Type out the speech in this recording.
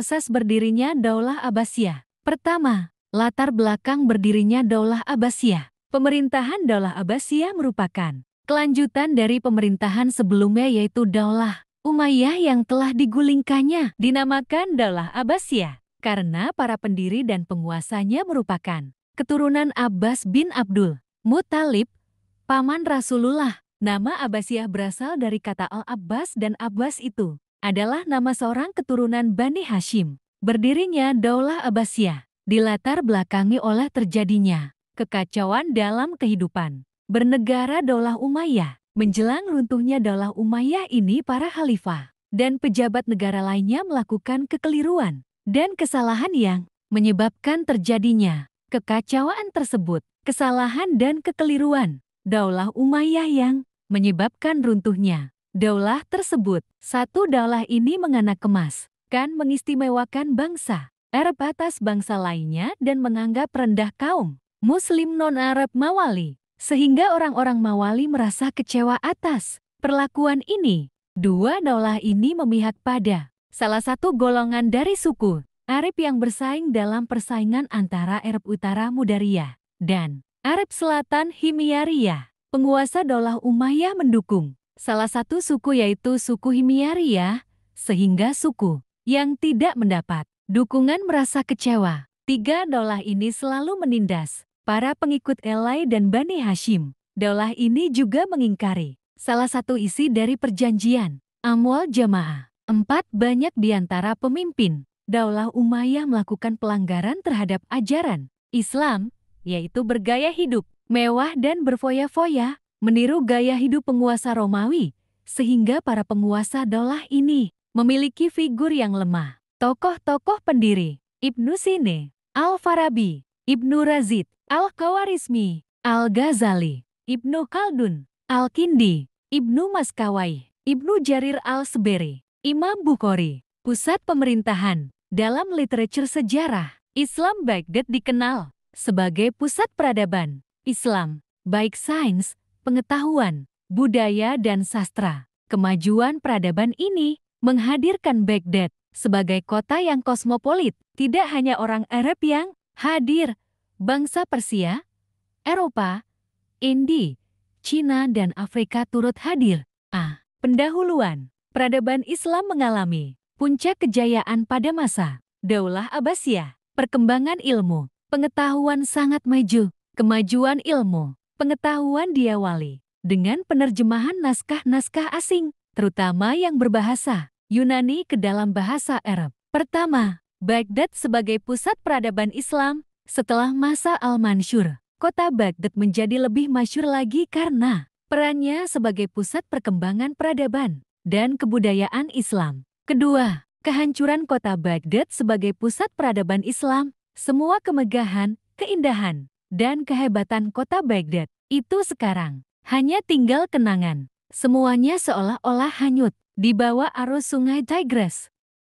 Proses berdirinya Daulah Abbasiyah. Pertama, latar belakang berdirinya Daulah Abbasiyah. Pemerintahan Daulah Abbasiyah merupakan kelanjutan dari pemerintahan sebelumnya yaitu Daulah Umayyah yang telah digulingkannya. Dinamakan Daulah Abbasiyah karena para pendiri dan penguasanya merupakan keturunan Abbas bin Abdul Muthalib, paman Rasulullah. Nama Abbasiyah berasal dari kata Al-Abbas dan Abbas itu adalah nama seorang keturunan Bani Hashim. Berdirinya Daulah Abbasiyah, dilatar belakangi oleh terjadinya kekacauan dalam kehidupan. Bernegara Daulah Umayyah, menjelang runtuhnya Daulah Umayyah ini para khalifah dan pejabat negara lainnya melakukan kekeliruan dan kesalahan yang menyebabkan terjadinya kekacauan tersebut. Kesalahan dan kekeliruan Daulah Umayyah yang menyebabkan runtuhnya Daulah tersebut, satu daulah ini menganak kemas, kan mengistimewakan bangsa Arab atas bangsa lainnya dan menganggap rendah kaum Muslim non-Arab Mawali, sehingga orang-orang Mawali merasa kecewa atas perlakuan ini. Dua daulah ini memihak pada salah satu golongan dari suku Arab yang bersaing dalam persaingan antara Arab Utara Mudariyah dan Arab Selatan Himyaria. Penguasa Daulah Umayyah mendukung salah satu suku yaitu suku Himyaria, ya, sehingga suku yang tidak mendapat dukungan merasa kecewa. Tiga daulah ini selalu menindas para pengikut Elai dan Bani Hashim. Daulah ini juga mengingkari salah satu isi dari perjanjian Amwal Jamaah. Empat banyak di antara pemimpin Daulah Umayyah melakukan pelanggaran terhadap ajaran Islam, yaitu bergaya hidup mewah dan berfoya-foya, meniru gaya hidup penguasa Romawi, sehingga para penguasa daulah ini memiliki figur yang lemah. Tokoh-tokoh pendiri, Ibnu Sine, Al-Farabi, Ibnu Razid, Al-Khawarizmi, Al-Ghazali, Ibnu Khaldun, Al-Kindi, Ibnu Maskawai, Ibnu Jarir Al-Seberi, Imam Bukhari, pusat pemerintahan. Dalam literatur sejarah, Islam Baghdad dikenal sebagai pusat peradaban Islam, baik sains pengetahuan, budaya dan sastra. Kemajuan peradaban ini menghadirkan Baghdad sebagai kota yang kosmopolit. Tidak hanya orang Arab yang hadir, bangsa Persia, Eropa, Indi, Cina dan Afrika turut hadir. A. Pendahuluan Peradaban Islam mengalami puncak kejayaan pada masa Daulah Abbasiyah. Perkembangan ilmu, pengetahuan sangat maju, kemajuan ilmu, pengetahuan diawali dengan penerjemahan naskah-naskah asing, terutama yang berbahasa Yunani ke dalam bahasa Arab. Pertama, Baghdad sebagai pusat peradaban Islam setelah masa Al-Mansur. Kota Baghdad menjadi lebih masyur lagi karena perannya sebagai pusat perkembangan peradaban dan kebudayaan Islam. Kedua, kehancuran kota Baghdad sebagai pusat peradaban Islam, semua kemegahan, keindahan, dan kehebatan kota Baghdad. Itu sekarang. Hanya tinggal kenangan. Semuanya seolah-olah hanyut di bawah arus sungai Tigris.